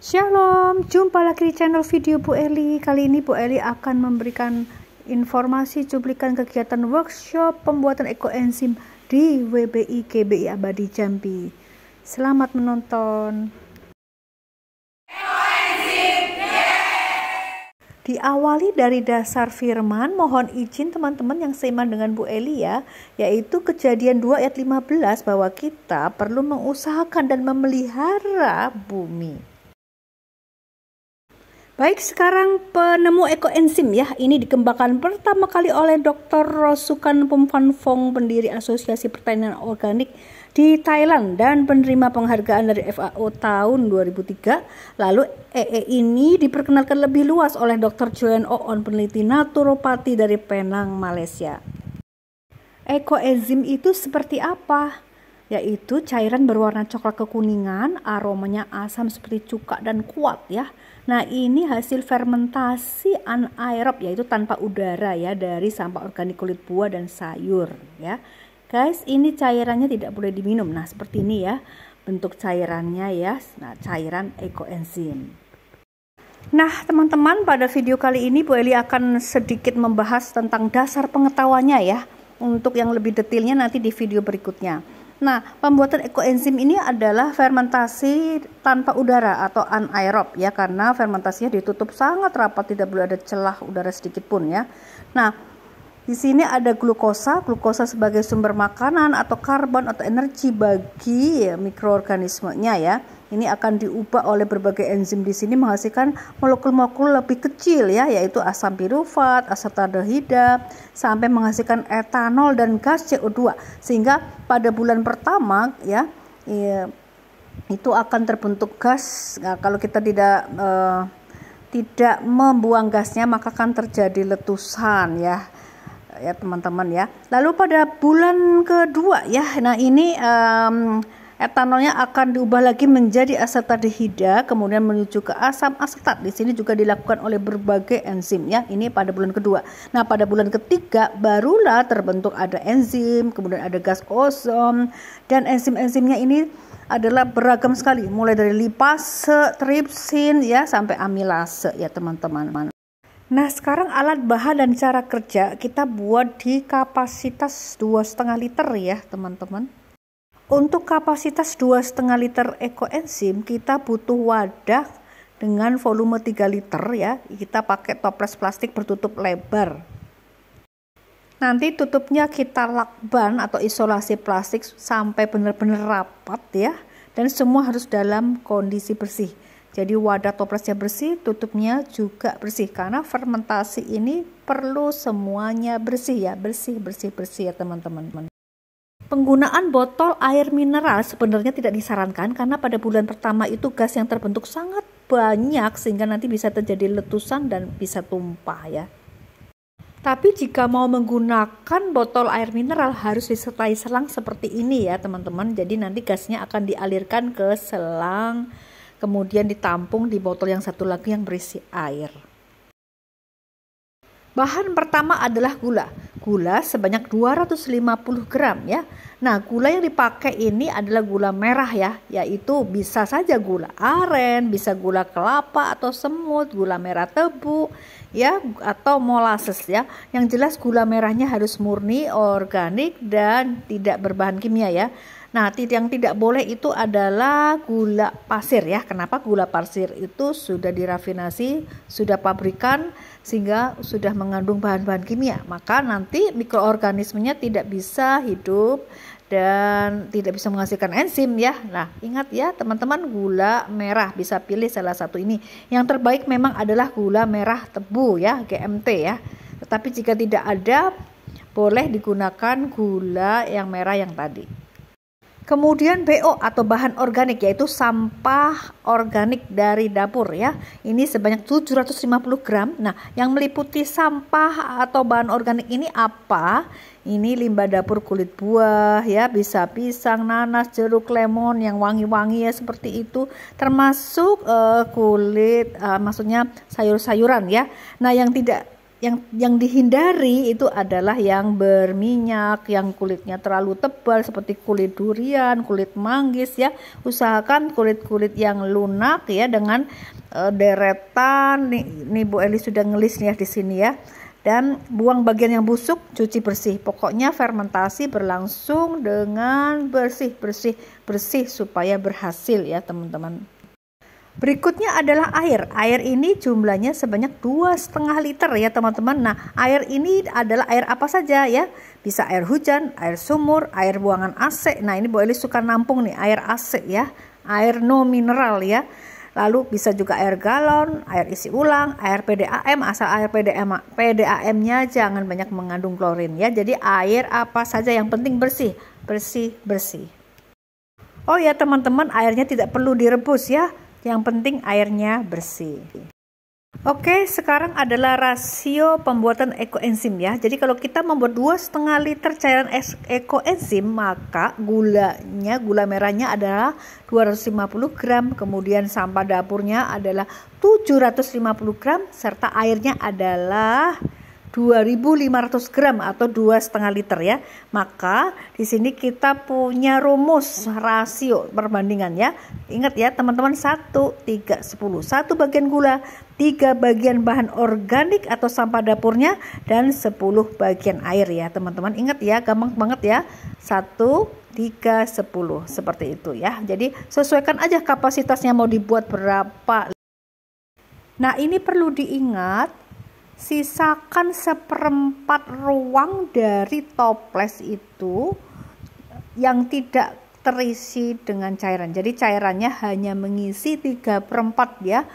Shalom, jumpa lagi di channel video Bu Eli. Kali ini Bu Eli akan memberikan informasi cuplikan kegiatan workshop pembuatan ekoenzim di WBI KBI Abadi Jambi. Selamat menonton. Diawali dari dasar firman, mohon izin teman-teman yang seiman dengan Bu Eli ya, yaitu kejadian 2 ayat 15 bahwa kita perlu mengusahakan dan memelihara bumi. Baik, sekarang penemu ekoenzim ya. Ini dikembangkan pertama kali oleh Dr. Rosukan Pumpan Fong, pendiri Asosiasi Pertanian Organik di Thailand dan penerima penghargaan dari FAO tahun 2003. Lalu EE e ini diperkenalkan lebih luas oleh Dr. Joen Oon, peneliti naturopati dari Penang, Malaysia. Ekoenzim itu seperti apa? Yaitu cairan berwarna coklat kekuningan, aromanya asam seperti cuka dan kuat ya Nah, ini hasil fermentasi anaerob yaitu tanpa udara ya dari sampah organik kulit buah dan sayur ya. Guys, ini cairannya tidak boleh diminum. Nah, seperti ini ya bentuk cairannya ya. Nah, cairan ekoenzim. Nah, teman-teman, pada video kali ini Bu Eli akan sedikit membahas tentang dasar pengetahuannya ya. Untuk yang lebih detailnya nanti di video berikutnya. Nah, pembuatan ekoenzim ini adalah fermentasi tanpa udara atau anaerob ya karena fermentasinya ditutup sangat rapat tidak boleh ada celah udara sedikit pun ya. Nah, di sini ada glukosa, glukosa sebagai sumber makanan atau karbon atau energi bagi mikroorganismenya ya ini akan diubah oleh berbagai enzim di sini menghasilkan molekul-molekul lebih kecil ya yaitu asam pirufat, asetaldehida sampai menghasilkan etanol dan gas CO2 sehingga pada bulan pertama ya iya, itu akan terbentuk gas nah, kalau kita tidak eh, tidak membuang gasnya maka akan terjadi letusan ya ya teman-teman ya lalu pada bulan kedua ya nah ini um, etanolnya akan diubah lagi menjadi asetaldehida kemudian menuju ke asam asetat. Di sini juga dilakukan oleh berbagai enzim ya. Ini pada bulan kedua. Nah, pada bulan ketiga barulah terbentuk ada enzim, kemudian ada gas ozon dan enzim-enzimnya ini adalah beragam sekali mulai dari lipase, tripsin ya sampai amilase ya teman-teman. Nah, sekarang alat bahan dan cara kerja kita buat di kapasitas 2,5 liter ya, teman-teman. Untuk kapasitas 2,5 liter ekoenzim kita butuh wadah dengan volume 3 liter ya. Kita pakai toples plastik bertutup lebar. Nanti tutupnya kita lakban atau isolasi plastik sampai benar-benar rapat ya. Dan semua harus dalam kondisi bersih. Jadi wadah toplesnya bersih, tutupnya juga bersih karena fermentasi ini perlu semuanya bersih ya, bersih bersih bersih ya teman-teman. Penggunaan botol air mineral sebenarnya tidak disarankan karena pada bulan pertama itu gas yang terbentuk sangat banyak sehingga nanti bisa terjadi letusan dan bisa tumpah ya. Tapi jika mau menggunakan botol air mineral harus disertai selang seperti ini ya teman-teman. Jadi nanti gasnya akan dialirkan ke selang kemudian ditampung di botol yang satu lagi yang berisi air. Bahan pertama adalah gula. Gula sebanyak 250 gram ya. Nah, gula yang dipakai ini adalah gula merah ya, yaitu bisa saja gula aren, bisa gula kelapa atau semut, gula merah tebu ya atau molasses ya. Yang jelas gula merahnya harus murni, organik dan tidak berbahan kimia ya. Nah, yang tidak boleh itu adalah gula pasir ya. Kenapa gula pasir itu sudah dirafinasi, sudah pabrikan sehingga sudah mengandung bahan-bahan kimia. Maka nanti mikroorganismenya tidak bisa hidup dan tidak bisa menghasilkan enzim ya. Nah, ingat ya teman-teman gula merah bisa pilih salah satu ini. Yang terbaik memang adalah gula merah tebu ya, GMT ya. Tetapi jika tidak ada boleh digunakan gula yang merah yang tadi. Kemudian BO atau bahan organik yaitu sampah organik dari dapur ya. Ini sebanyak 750 gram. Nah, yang meliputi sampah atau bahan organik ini apa? Ini limbah dapur kulit buah ya, bisa pisang, nanas, jeruk, lemon yang wangi-wangi ya seperti itu, termasuk uh, kulit uh, maksudnya sayur-sayuran ya. Nah, yang tidak yang yang dihindari itu adalah yang berminyak, yang kulitnya terlalu tebal seperti kulit durian, kulit manggis ya. Usahakan kulit-kulit yang lunak ya dengan e, deretan. Nih, nih Bu Eli sudah ngelis nih ya di sini ya. Dan buang bagian yang busuk, cuci bersih. Pokoknya fermentasi berlangsung dengan bersih, bersih, bersih supaya berhasil ya teman-teman. Berikutnya adalah air. Air ini jumlahnya sebanyak dua setengah liter ya teman-teman. Nah air ini adalah air apa saja ya? Bisa air hujan, air sumur, air buangan AC. Nah ini boleh suka nampung nih air AC ya, air no mineral ya. Lalu bisa juga air galon, air isi ulang, air PDAM asal air PDAM PDAM-nya jangan banyak mengandung klorin ya. Jadi air apa saja yang penting bersih, bersih, bersih. Oh ya teman-teman airnya tidak perlu direbus ya yang penting airnya bersih. Oke, sekarang adalah rasio pembuatan ekoenzim ya. Jadi kalau kita membuat dua setengah liter cairan ekoenzim, maka gulanya, gula merahnya adalah 250 gram, kemudian sampah dapurnya adalah 750 gram, serta airnya adalah 2.500 gram atau dua setengah liter ya. Maka di sini kita punya rumus rasio perbandingan ya. Ingat ya teman-teman 1 3 10. Satu bagian gula, tiga bagian bahan organik atau sampah dapurnya dan 10 bagian air ya teman-teman. Ingat ya gampang banget ya. 1 3 10 seperti itu ya. Jadi sesuaikan aja kapasitasnya mau dibuat berapa. Nah, ini perlu diingat sisakan seperempat ruang dari toples itu yang tidak terisi dengan cairan. Jadi cairannya hanya mengisi tiga perempat ya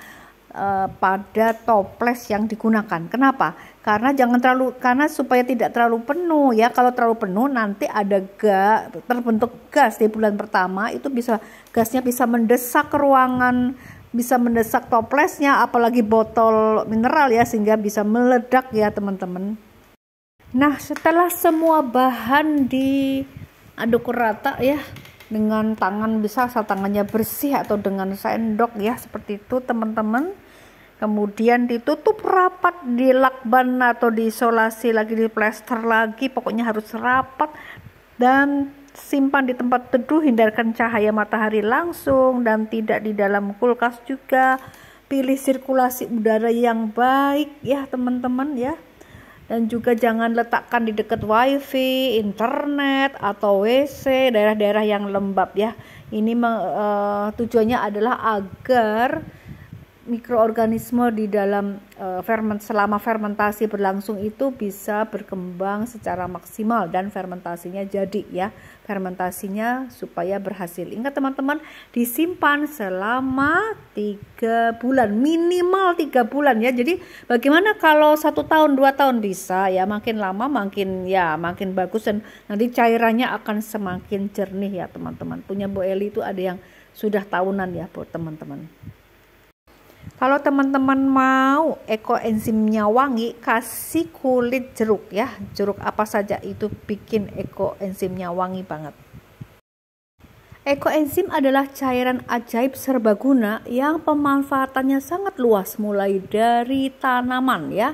eh, pada toples yang digunakan. Kenapa? Karena jangan terlalu karena supaya tidak terlalu penuh ya. Kalau terlalu penuh nanti ada gas terbentuk gas di bulan pertama itu bisa gasnya bisa mendesak ke ruangan bisa mendesak toplesnya apalagi botol mineral ya sehingga bisa meledak ya teman-teman nah setelah semua bahan diaduk rata ya dengan tangan bisa asal tangannya bersih atau dengan sendok ya seperti itu teman-teman kemudian ditutup rapat di lakban atau diisolasi lagi di plester lagi pokoknya harus rapat dan simpan di tempat teduh, hindarkan cahaya matahari langsung dan tidak di dalam kulkas juga. Pilih sirkulasi udara yang baik ya teman-teman ya. Dan juga jangan letakkan di dekat wifi, internet atau WC, daerah-daerah yang lembab ya. Ini uh, tujuannya adalah agar mikroorganisme di dalam uh, eh, ferment selama fermentasi berlangsung itu bisa berkembang secara maksimal dan fermentasinya jadi ya fermentasinya supaya berhasil ingat teman-teman disimpan selama tiga bulan minimal tiga bulan ya jadi bagaimana kalau satu tahun dua tahun bisa ya makin lama makin ya makin bagus dan nanti cairannya akan semakin jernih ya teman-teman punya boeli itu ada yang sudah tahunan ya buat teman-teman kalau teman-teman mau ekoenzimnya wangi, kasih kulit jeruk ya. Jeruk apa saja itu bikin ekoenzimnya wangi banget. Ekoenzim adalah cairan ajaib serbaguna yang pemanfaatannya sangat luas mulai dari tanaman ya,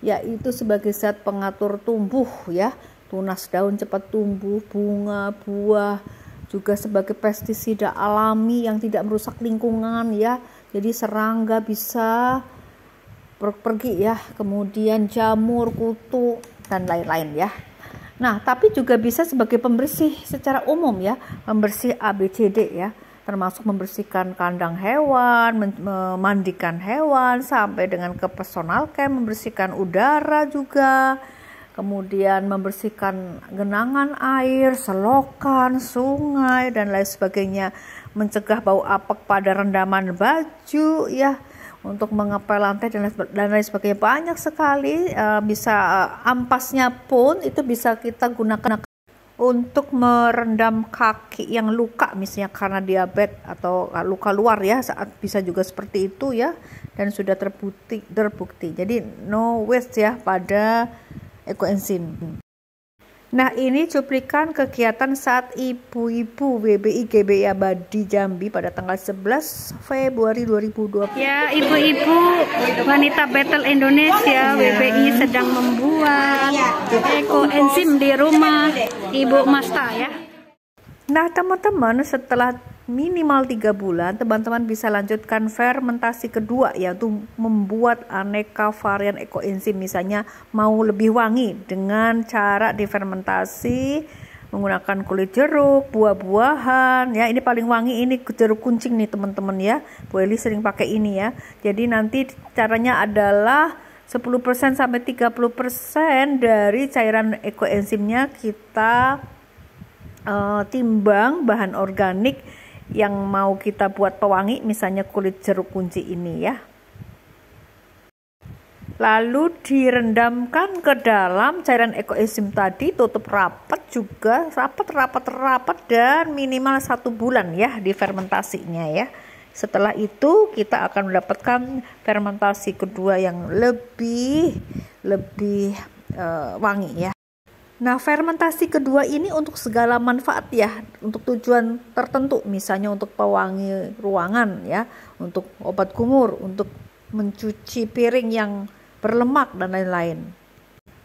yaitu sebagai zat pengatur tumbuh ya, tunas daun cepat tumbuh, bunga, buah, juga sebagai pestisida alami yang tidak merusak lingkungan ya jadi serangga bisa pergi ya kemudian jamur kutu dan lain-lain ya nah tapi juga bisa sebagai pembersih secara umum ya pembersih ABCD ya termasuk membersihkan kandang hewan memandikan hewan sampai dengan ke personal care membersihkan udara juga kemudian membersihkan genangan air, selokan, sungai dan lain sebagainya mencegah bau apek pada rendaman baju ya untuk mengepel lantai dan dan lain sebagainya banyak sekali uh, bisa uh, ampasnya pun itu bisa kita gunakan untuk merendam kaki yang luka misalnya karena diabetes atau eh, luka luar ya saat bisa juga seperti itu ya dan sudah terbukti terbukti jadi no waste ya pada ekoenzim Nah ini cuplikan kegiatan saat ibu-ibu WBI GBI Abadi Jambi pada tanggal 11 Februari 2020. Ya ibu-ibu wanita battle Indonesia iya. WBI sedang membuat iya. ekoenzim enzim di rumah Ibu Masta ya. Nah teman-teman setelah minimal tiga bulan, teman-teman bisa lanjutkan fermentasi kedua yaitu membuat aneka varian ekoenzim misalnya mau lebih wangi dengan cara difermentasi menggunakan kulit jeruk, buah-buahan ya. Ini paling wangi ini jeruk kuncing nih teman-teman ya. Bu Eli sering pakai ini ya. Jadi nanti caranya adalah 10% sampai 30% dari cairan ekoenzimnya kita uh, timbang bahan organik yang mau kita buat pewangi misalnya kulit jeruk kunci ini ya lalu direndamkan ke dalam cairan ekoenzim tadi tutup rapat juga rapat rapat rapat dan minimal satu bulan ya di fermentasinya ya setelah itu kita akan mendapatkan fermentasi kedua yang lebih lebih uh, wangi ya Nah, fermentasi kedua ini untuk segala manfaat ya, untuk tujuan tertentu, misalnya untuk pewangi ruangan ya, untuk obat kumur, untuk mencuci piring yang berlemak dan lain-lain.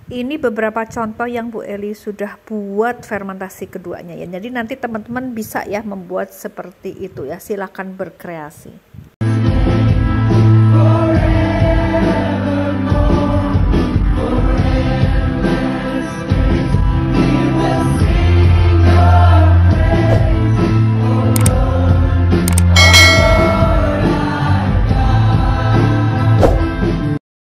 Ini beberapa contoh yang Bu Eli sudah buat fermentasi keduanya ya. Jadi nanti teman-teman bisa ya membuat seperti itu ya. silahkan berkreasi.